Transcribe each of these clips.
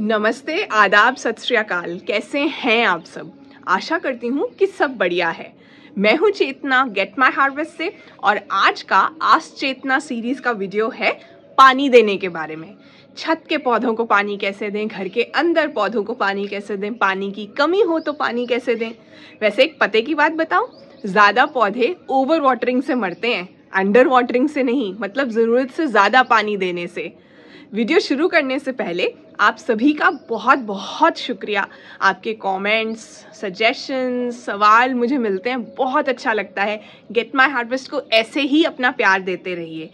नमस्ते आदाब सत श्रीकाल कैसे हैं आप सब आशा करती हूँ कि सब बढ़िया है मैं हूँ चेतना गेट माय हार्वेस्ट से और आज का आज चेतना सीरीज का वीडियो है पानी देने के बारे में छत के पौधों को पानी कैसे दें घर के अंदर पौधों को पानी कैसे दें पानी की कमी हो तो पानी कैसे दें वैसे एक पते की बात बताऊँ ज़्यादा पौधे ओवर वाटरिंग से मरते हैं अंडर वाटरिंग से नहीं मतलब ज़रूरत से ज़्यादा पानी देने से वीडियो शुरू करने से पहले आप सभी का बहुत बहुत शुक्रिया आपके कमेंट्स सजेशंस, सवाल मुझे मिलते हैं बहुत अच्छा लगता है गेट माय हार्वेस्ट को ऐसे ही अपना प्यार देते रहिए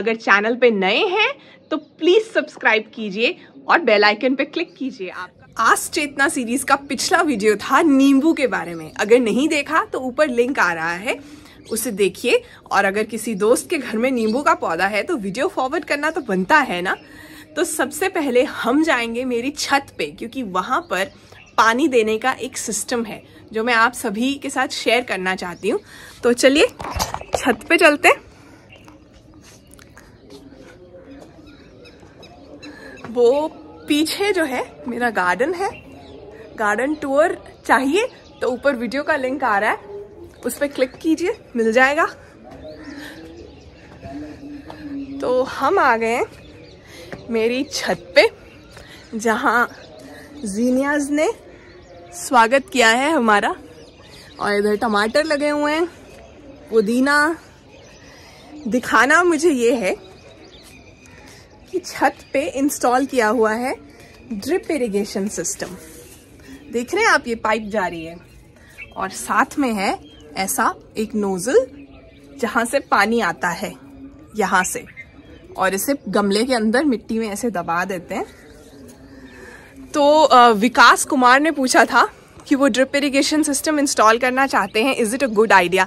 अगर चैनल पे नए हैं तो प्लीज़ सब्सक्राइब कीजिए और बेल आइकन पे क्लिक कीजिए आप आज चेतना सीरीज का पिछला वीडियो था नींबू के बारे में अगर नहीं देखा तो ऊपर लिंक आ रहा है उसे देखिए और अगर किसी दोस्त के घर में नींबू का पौधा है तो वीडियो फॉरवर्ड करना तो बनता है ना तो सबसे पहले हम जाएंगे मेरी छत पे क्योंकि वहाँ पर पानी देने का एक सिस्टम है जो मैं आप सभी के साथ शेयर करना चाहती हूँ तो चलिए छत पे चलते वो पीछे जो है मेरा गार्डन है गार्डन टूर चाहिए तो ऊपर वीडियो का लिंक आ रहा है उस पर क्लिक कीजिए मिल जाएगा तो हम आ गए हैं मेरी छत पे जहाँ जीनियाज ने स्वागत किया है हमारा और इधर टमाटर लगे हुए हैं पुदीना दिखाना मुझे ये है कि छत पे इंस्टॉल किया हुआ है ड्रिप इरिगेशन सिस्टम देख रहे हैं आप ये पाइप जा रही है और साथ में है ऐसा एक नोजल जहाँ से पानी आता है यहाँ से और इसे गमले के अंदर मिट्टी में ऐसे दबा देते हैं तो विकास कुमार ने पूछा था कि वो ड्रिप इरिगेशन सिस्टम इंस्टॉल करना चाहते हैं is it a good idea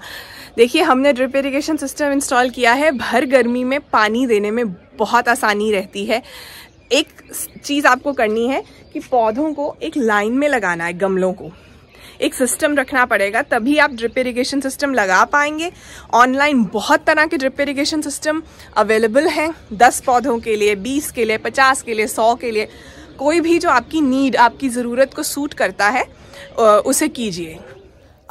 देखिए हमने ड्रिप इरिगेशन सिस्टम इंस्टॉल किया है भर गर्मी में पानी देने में बहुत आसानी रहती है एक चीज़ आपको करनी है कि पौधों को एक लाइन में लगाना है गमलों को एक सिस्टम रखना पड़ेगा तभी आप ड्रिप इरीगेशन सिस्टम लगा पाएंगे ऑनलाइन बहुत तरह के ड्रिप इरीगेशन सिस्टम अवेलेबल हैं दस पौधों के लिए बीस के लिए पचास के लिए सौ के लिए कोई भी जो आपकी नीड आपकी ज़रूरत को सूट करता है उसे कीजिए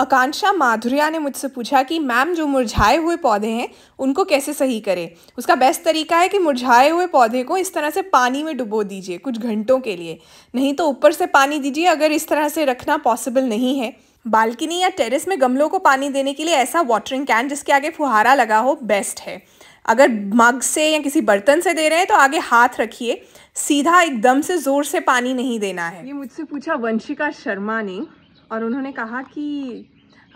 आकांक्षा माधुर्या ने मुझसे पूछा कि मैम जो मुरझाए हुए पौधे हैं उनको कैसे सही करें उसका बेस्ट तरीका है कि मुरझाए हुए पौधे को इस तरह से पानी में डुबो दीजिए कुछ घंटों के लिए नहीं तो ऊपर से पानी दीजिए अगर इस तरह से रखना पॉसिबल नहीं है बालकनी या टेरेस में गमलों को पानी देने के लिए ऐसा वाटरिंग कैन जिसके आगे फुहारा लगा हो बेस्ट है अगर मग से या किसी बर्तन से दे रहे हैं तो आगे हाथ रखिए सीधा एकदम से ज़ोर से पानी नहीं देना है ये मुझसे पूछा वंशिका शर्मा ने और उन्होंने कहा कि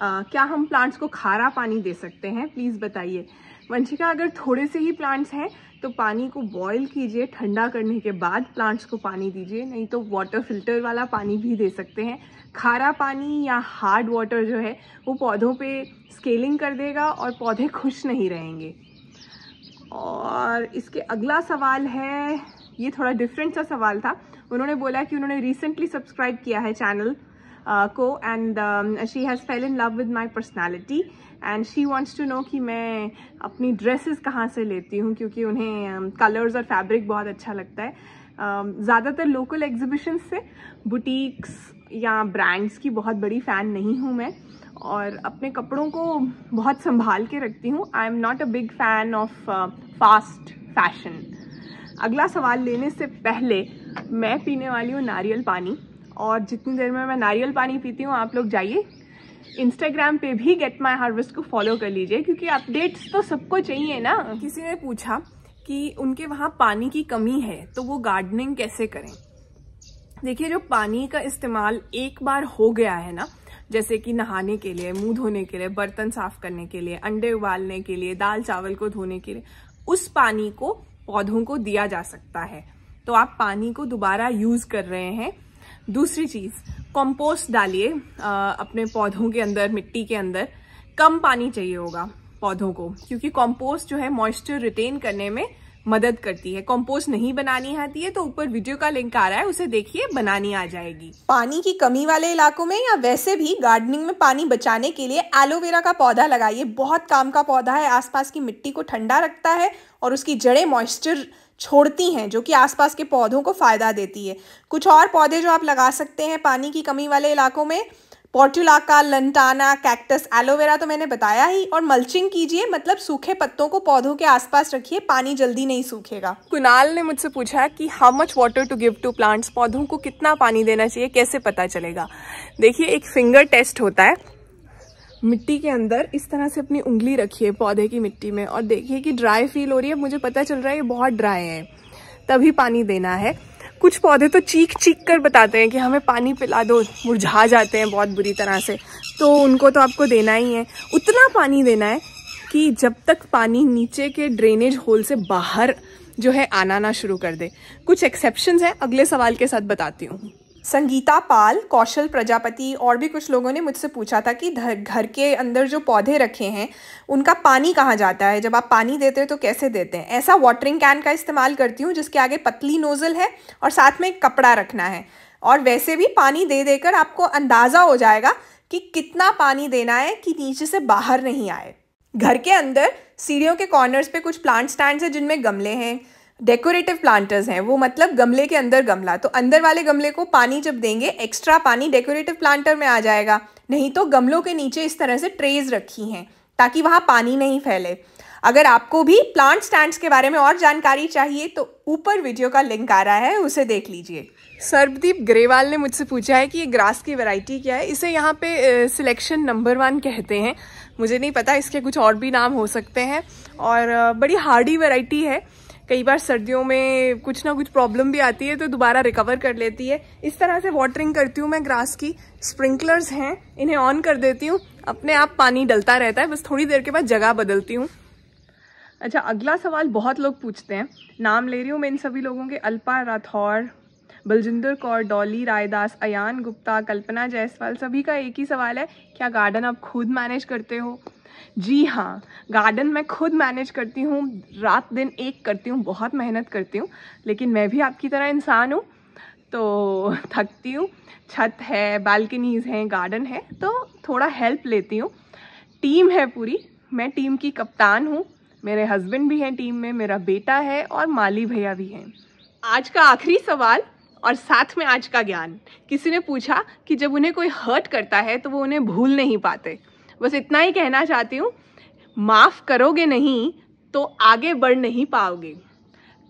आ, क्या हम प्लांट्स को खारा पानी दे सकते हैं प्लीज़ बताइए वंशिका अगर थोड़े से ही प्लांट्स हैं तो पानी को बॉईल कीजिए ठंडा करने के बाद प्लांट्स को पानी दीजिए नहीं तो वाटर फिल्टर वाला पानी भी दे सकते हैं खारा पानी या हार्ड वाटर जो है वो पौधों पे स्केलिंग कर देगा और पौधे खुश नहीं रहेंगे और इसके अगला सवाल है ये थोड़ा डिफरेंट सा सवाल था उन्होंने बोला कि उन्होंने रिसेंटली सब्सक्राइब किया है चैनल Uh, को and she has fell in love with my personality and she wants to know कि मैं अपनी ड्रेसेस कहाँ से लेती हूँ क्योंकि उन्हें कलर्स um, और फैब्रिक बहुत अच्छा लगता है um, ज़्यादातर लोकल एग्जिबिशन से बुटीक्स या ब्रांड्स की बहुत बड़ी फ़ैन नहीं हूँ मैं और अपने कपड़ों को बहुत संभाल के रखती हूँ I am not a big fan of fast fashion अगला सवाल लेने से पहले मैं पीने वाली हूँ नारियल पानी और जितनी देर में मैं नारियल पानी पीती हूँ आप लोग जाइए इंस्टाग्राम पे भी गेट माई हार्वेस्ट को फॉलो कर लीजिए क्योंकि अपडेट्स तो सबको चाहिए ना किसी ने पूछा कि उनके वहाँ पानी की कमी है तो वो गार्डनिंग कैसे करें देखिए जो पानी का इस्तेमाल एक बार हो गया है ना जैसे कि नहाने के लिए मुंह धोने के लिए बर्तन साफ करने के लिए अंडे उबालने के लिए दाल चावल को धोने के लिए उस पानी को पौधों को दिया जा सकता है तो आप पानी को दोबारा यूज कर रहे हैं दूसरी चीज़ कंपोस्ट डालिए अपने पौधों के अंदर मिट्टी के अंदर कम पानी चाहिए होगा पौधों को क्योंकि कंपोस्ट जो है मॉइस्चर रिटेन करने में मदद करती है कंपोस्ट नहीं बनानी आती है तो ऊपर वीडियो का लिंक आ रहा है उसे देखिए बनानी आ जाएगी पानी की कमी वाले इलाकों में या वैसे भी गार्डनिंग में पानी बचाने के लिए एलोवेरा का पौधा लगाइए बहुत काम का पौधा है आसपास की मिट्टी को ठंडा रखता है और उसकी जड़ें मॉइस्चर छोड़ती हैं जो कि आसपास के पौधों को फ़ायदा देती है कुछ और पौधे जो आप लगा सकते हैं पानी की कमी वाले इलाकों में पोर्टुलाका लंटाना कैक्टस एलोवेरा तो मैंने बताया ही और मल्चिंग कीजिए मतलब सूखे पत्तों को पौधों के आसपास रखिए पानी जल्दी नहीं सूखेगा कुणाल ने मुझसे पूछा कि how much water to give to plants पौधों को कितना पानी देना चाहिए कैसे पता चलेगा देखिए एक फिंगर टेस्ट होता है मिट्टी के अंदर इस तरह से अपनी उंगली रखिए पौधे की मिट्टी में और देखिए कि ड्राई फील हो रही है मुझे पता चल रहा है ये बहुत ड्राई है तभी पानी देना है कुछ पौधे तो चीख चीख कर बताते हैं कि हमें पानी पिला दो मुरझा जाते हैं बहुत बुरी तरह से तो उनको तो आपको देना ही है उतना पानी देना है कि जब तक पानी नीचे के ड्रेनेज होल से बाहर जो है आना ना शुरू कर दे कुछ एक्सेप्शन हैं अगले सवाल के साथ बताती हूँ संगीता पाल कौशल प्रजापति और भी कुछ लोगों ने मुझसे पूछा था कि घर के अंदर जो पौधे रखे हैं उनका पानी कहाँ जाता है जब आप पानी देते हैं तो कैसे देते हैं ऐसा वाटरिंग कैन का इस्तेमाल करती हूँ जिसके आगे पतली नोज़ल है और साथ में कपड़ा रखना है और वैसे भी पानी दे देकर आपको अंदाज़ा हो जाएगा कि कितना पानी देना है कि नीचे से बाहर नहीं आए घर के अंदर सीढ़ियों के कॉर्नर्स पे कुछ प्लांट स्टैंड्स हैं जिनमें गमले हैं डेकोरेटिव प्लांटर्स हैं वो मतलब गमले के अंदर गमला तो अंदर वाले गमले को पानी जब देंगे एक्स्ट्रा पानी डेकोरेटिव प्लांटर में आ जाएगा नहीं तो गमलों के नीचे इस तरह से ट्रेज रखी हैं ताकि वहाँ पानी नहीं फैले अगर आपको भी प्लांट स्टैंड्स के बारे में और जानकारी चाहिए तो ऊपर वीडियो का लिंक आ रहा है उसे देख लीजिए सर्वदीप ग्रेवाल ने मुझसे पूछा है कि ये ग्रास की वैरायटी क्या है इसे यहाँ पे सिलेक्शन नंबर वन कहते हैं मुझे नहीं पता इसके कुछ और भी नाम हो सकते हैं और बड़ी हार्डी वैरायटी है कई बार सर्दियों में कुछ ना कुछ प्रॉब्लम भी आती है तो दोबारा रिकवर कर लेती है इस तरह से वाटरिंग करती हूँ मैं ग्रास की स्प्रिंकलर्स हैं इन्हें ऑन कर देती हूँ अपने आप पानी डलता रहता है बस थोड़ी देर के बाद जगह बदलती हूँ अच्छा अगला सवाल बहुत लोग पूछते हैं नाम ले रही हूँ मैं इन सभी लोगों के अल्पा राठौर बलजिंदर कौर डॉली रायदास अयान गुप्ता कल्पना जायसवाल सभी का एक ही सवाल है क्या गार्डन आप खुद मैनेज करते हो जी हाँ गार्डन मैं खुद मैनेज करती हूँ रात दिन एक करती हूँ बहुत मेहनत करती हूँ लेकिन मैं भी आपकी तरह इंसान हूँ तो थकती हूँ छत है बालकनीज़ हैं गार्डन है तो थोड़ा हेल्प लेती हूँ टीम है पूरी मैं टीम की कप्तान हूँ मेरे हस्बैंड भी हैं टीम में मेरा बेटा है और माली भैया भी हैं आज का आखिरी सवाल और साथ में आज का ज्ञान किसी ने पूछा कि जब उन्हें कोई हर्ट करता है तो वो उन्हें भूल नहीं पाते बस इतना ही कहना चाहती हूँ माफ़ करोगे नहीं तो आगे बढ़ नहीं पाओगे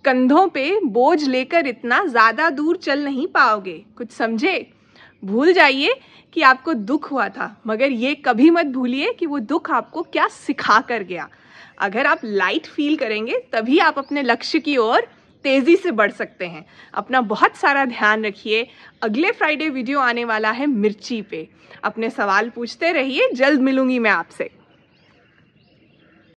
कंधों पे बोझ लेकर इतना ज़्यादा दूर चल नहीं पाओगे कुछ समझे भूल जाइए कि आपको दुख हुआ था मगर ये कभी मत भूलिए कि वो दुख आपको क्या सिखा कर गया अगर आप लाइट फील करेंगे तभी आप अपने लक्ष्य की ओर तेज़ी से बढ़ सकते हैं अपना बहुत सारा ध्यान रखिए अगले फ्राइडे वीडियो आने वाला है मिर्ची पे अपने सवाल पूछते रहिए जल्द मिलूंगी मैं आपसे